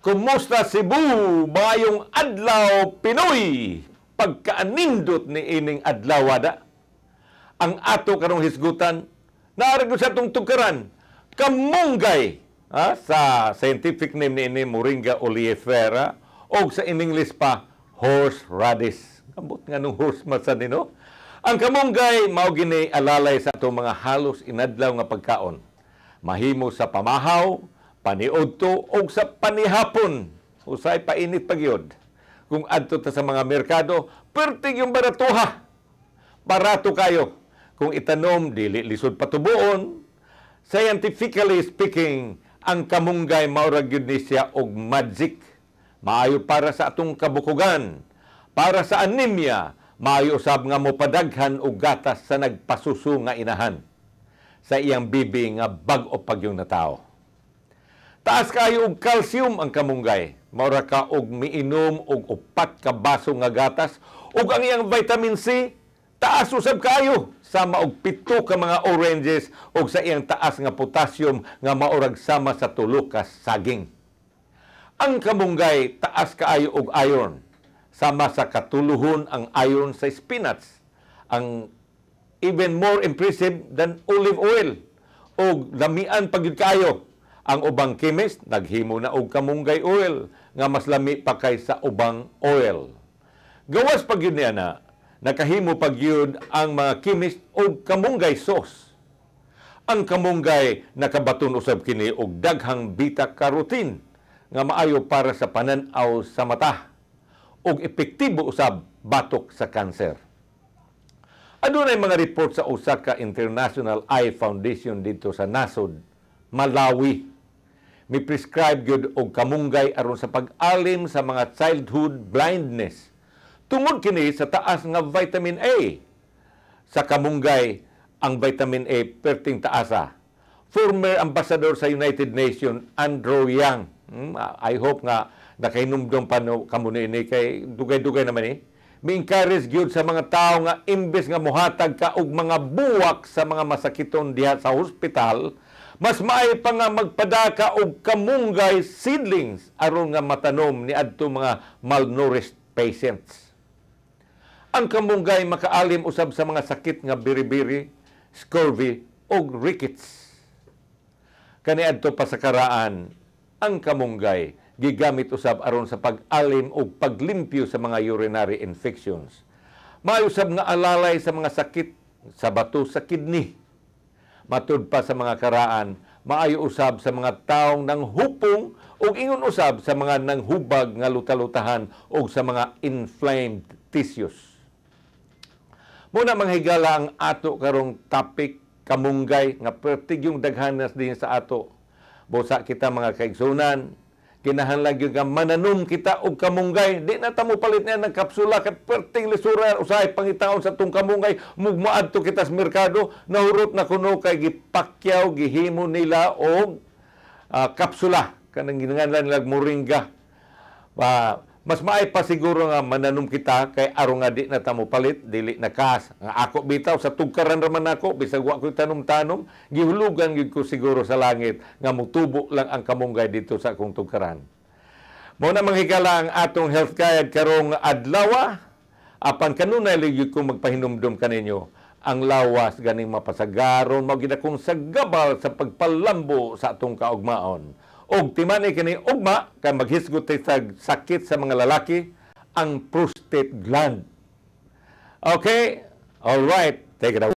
Kumusta Cebu? Mayong adlaw Pinoy. Pagkaanindot ni ining adlaw da. Ang ato karong hisgutan naargo sa tong tukaran kamunggay ha, sa scientific name ni ini Moringa oleifera o sa iningles pa horse radish. Kabot nga nung horse masan no? Ang kamunggay mao gini alalay sa atong mga halos inadlaw nga pagkaon. Mahimo sa pamahaw, paniudto og sa panihapon usay painit pagyod kung adto ta sa mga merkado perting yung baratuha barato kayo kung itanom dili lisod patubuon scientifically speaking ang kamunggay maura gyud og magic maayo para sa atong kabukugan para sa anemia maayo usab nga mopadaghan og gatas sa nagpasuso nga inahan sa iyang bibi nga bag-o pagyong na tao taas kayo og calcium ang kamunggay. Maura ka og miinom og upat ka baso nga gatas og ang iyang vitamin C taas usab kayo sama og pito ka mga oranges og sa iyang taas nga potassium nga maurag sama sa tulo ka saging. Ang kamunggay taas kaayo og iron sama sa katuluhon ang iron sa spinach. Ang even more impressive than olive oil og lamian pagyud kayo ang ubang chemist naghimo na og kamunggay oil nga mas lami pa kay sa ubang oil. Gawas pag yun ni ana, nakahimo pag yun ang mga chemist og kamunggay sauce. Ang kamunggay nakabaton usab kini og daghang bita karotin nga maayo para sa pananaw sa mata ug epektibo usab batok sa kanser. Adunay mga report sa Osaka International Eye Foundation dito sa Nasod, Malawi mi-prescribe gyud og kamunggay aron sa pag-alim sa mga childhood blindness. Tungod kini sa taas nga vitamin A. Sa kamunggay ang vitamin A perting taasa. Former ambassador sa United Nations Andrew Yang. Hmm, I hope nga nakahinumdom pa no kamo ni kay dugay-dugay naman ni. Eh. Mi-encourage gyud sa mga tao nga imbes nga mohatag ka og mga buwak sa mga masakiton diha sa hospital, mas maay pa nga magpadaka og kamunggay seedlings aron nga matanom ni adto mga malnourished patients. Ang kamunggay makaalim usab sa mga sakit nga biribiri, scurvy og rickets. Kani adto pa sa karaan ang kamunggay gigamit usab aron sa pag-alim og paglimpyo sa mga urinary infections. usab nga alalay sa mga sakit sa bato sa kidney matud pa sa mga karaan, maayo usab sa mga taong nang hupong ug ingon usab sa mga nang hubag nga lutalutahan ug sa mga inflamed tissues. Muna manghigala ang ato karong topic kamunggay nga pertigyong daghan na din sa ato. Bosa kita mga kaigsunan, kinahanglan gyud nga mananom kita og kamunggay di na ta mo palit niya ng kapsula kat perting lisura usahay pangitaon sa tung kamunggay mugmaad to kita sa merkado nahurot na kuno kay gipakyaw gihimo nila og uh, kapsula kanang ginanglan nila moringa uh, mas maay pa siguro nga mananom kita kay aro nga di na tamo palit, dili na kas. Nga ako bitaw sa tugkaran raman ako bisag wa ko tanom-tanom, gihulugan gid ko siguro sa langit nga mutubo lang ang kamunggay dito sa akong tugkaran. Mo na manghigala ang atong health guide karong adlaw apan kanunay ligid ko magpahinumdum kaninyo ang lawas ganing mapasagaron mo gid akong sagabal sa pagpalambo sa atong kaugmaon og timani kini ugma kay maghisgot tay sag sakit sa mga lalaki ang prostate gland. Okay? All right. Take it away.